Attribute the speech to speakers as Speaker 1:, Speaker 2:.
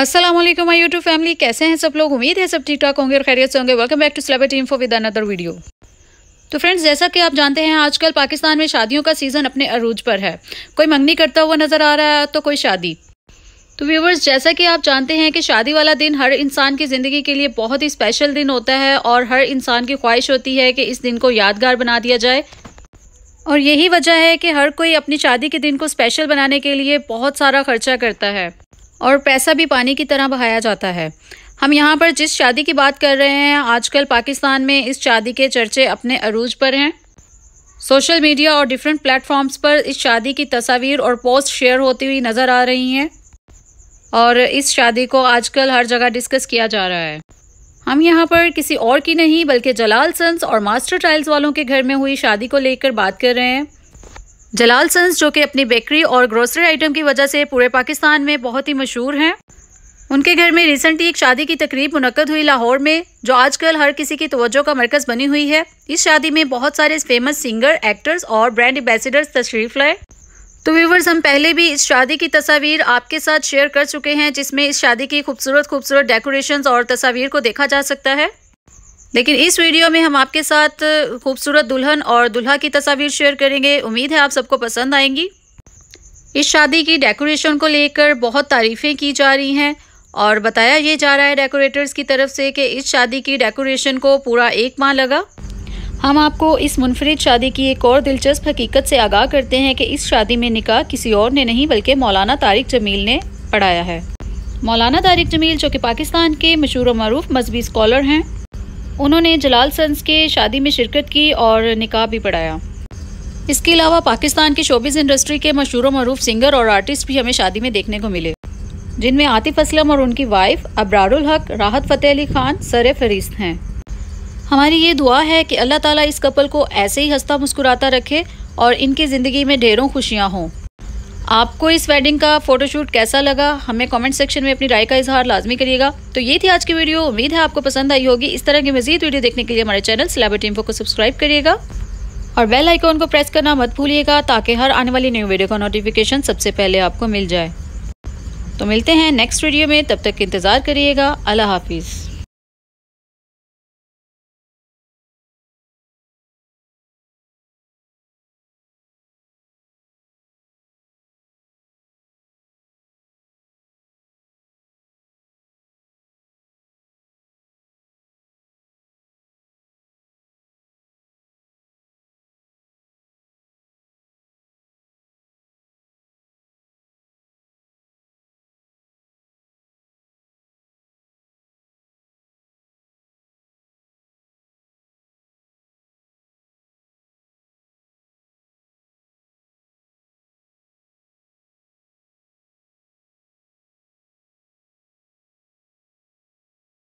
Speaker 1: Aslam my YouTube family कैसे हैं सब लोग उम्मीद है सब ठीक ठाक होंगे और खैरियत से होंगे welcome back to Team Info with another video तो फ्रेंड्स जैसा कि आप जानते हैं आजकल पाकिस्तान में शादियों का सीज़न अपने अरूज पर है कोई मंगनी करता हुआ नज़र आ रहा है तो कोई शादी तो व्यूवर्स जैसा कि आप जानते हैं कि शादी वाला दिन हर इंसान की ज़िंदगी के लिए बहुत ही स्पेशल दिन होता है और हर इंसान की ख्वाहिश होती है कि इस दिन को यादगार बना दिया जाए और यही वजह है कि हर कोई अपनी शादी के दिन को स्पेशल बनाने के लिए बहुत सारा खर्चा करता है और पैसा भी पानी की तरह बहाया जाता है हम यहाँ पर जिस शादी की बात कर रहे हैं आजकल पाकिस्तान में इस शादी के चर्चे अपने अरूज पर हैं सोशल मीडिया और डिफरेंट प्लेटफॉर्म्स पर इस शादी की तस्वीर और पोस्ट शेयर होती हुई नज़र आ रही हैं और इस शादी को आजकल हर जगह डिस्कस किया जा रहा है हम यहाँ पर किसी और की नहीं बल्कि जलाल सन्स और मास्टर टाइल्स वालों के घर में हुई शादी को लेकर बात कर रहे हैं जलाल सन्स जो कि अपनी बेकरी और ग्रोसरी आइटम की वजह से पूरे पाकिस्तान में बहुत ही मशहूर हैं उनके घर में रिसेंटली एक शादी की तकरीब मुनद हुई लाहौर में जो आजकल हर किसी की तवज्जो का मरकज़ बनी हुई है इस शादी में बहुत सारे फेमस सिंगर एक्टर्स और ब्रांड एम्बेसडर्स तशरीफ़ लाए तो व्यूवर्स हम पहले भी इस शादी की तस्वीर आपके साथ शेयर कर चुके हैं जिसमें इस शादी की खूबसूरत खूबसूरत डेकोरेशंस और तस्वीर को देखा जा सकता है लेकिन इस वीडियो में हम आपके साथ खूबसूरत दुल्हन और दुल्हा की तस्वीर शेयर करेंगे उम्मीद है आप सबको पसंद आएंगी इस शादी की डेकोरेशन को लेकर बहुत तारीफ़ें की जा रही हैं और बताया ये जा रहा है डेकोरेटर्स की तरफ से कि इस शादी की डेकोरेशन को पूरा एक माह लगा हम आपको इस मुनफरद शादी की एक और दिलचस्प हकीकत से आगाह करते हैं कि इस शादी में निकाह किसी और ने नहीं बल्कि मौलाना तारिक जमील ने पढ़ाया है मौलाना तारिक जमील जो कि पाकिस्तान के मशहूर मरूफ मजहबी स्कॉलर हैं उन्होंने जलाल सन्स के शादी में शिरकत की और निकाह भी पढ़ाया इसके अलावा पाकिस्तान की शोबिस इंडस्ट्री के मशहूर मरूफ सिंगर और आर्टिस्ट भी हमें शादी में देखने को मिले जिनमें आतिफ असलम और उनकी वाइफ अब्रारुल हक राहत फ़तेह अली खान सर फहरिस्त हैं हमारी ये दुआ है कि अल्लाह ताला इस कपल को ऐसे ही हंसता मुस्कुराता रखे और इनकी ज़िंदगी में ढेरों खुशियाँ हों आपको इस वेडिंग का फोटोशूट कैसा लगा हमें कमेंट सेक्शन में अपनी राय का इजहार लाजमी करिएगा तो ये थी आज की वीडियो उम्मीद है आपको पसंद आई होगी इस तरह की मजीद वीडियो देखने के लिए हमारे चैनल सिलेबरिटी इन्फो को सब्सक्राइब करिएगा और बेल आइकॉन को प्रेस करना मत भूलिएगा ताकि हर आने वाली न्यू वीडियो का नोटिफिकेशन सबसे पहले आपको मिल जाए तो मिलते हैं नेक्स्ट वीडियो में तब तक इंतज़ार करिएगा अल्लाह हाफिज़